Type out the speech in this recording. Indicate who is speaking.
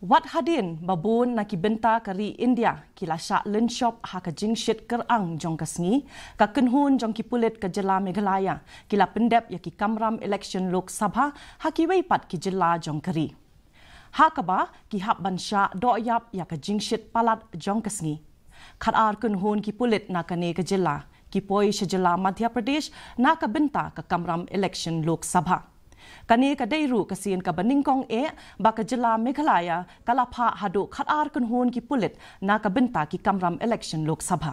Speaker 1: Wat hadin babun naki benta kari India kila syak lenshop haka jingshit ker ang jong kesngi ka kenhun jong ki pulit ke jela Meghalaya kila pendep ya kamram election lok sabha haki weipat ki jela jong kari. Hakaba ki hap ban syak doyap ya jingshit palat jong kesngi. Kat ar kenhun ki pulit nakane ke jela ki poi syajela Madhya Pradesh naka benta ke kamram election lok sabha. กันี้ก็ได้รู้กษีนกับบันิงกองเอะบากจลาเมฆลายะกะลาพะฮัดุคัดอาร์กันฮูนกิปุลิตนากับบินตากิกำรำเอเล็กชันโลกสภา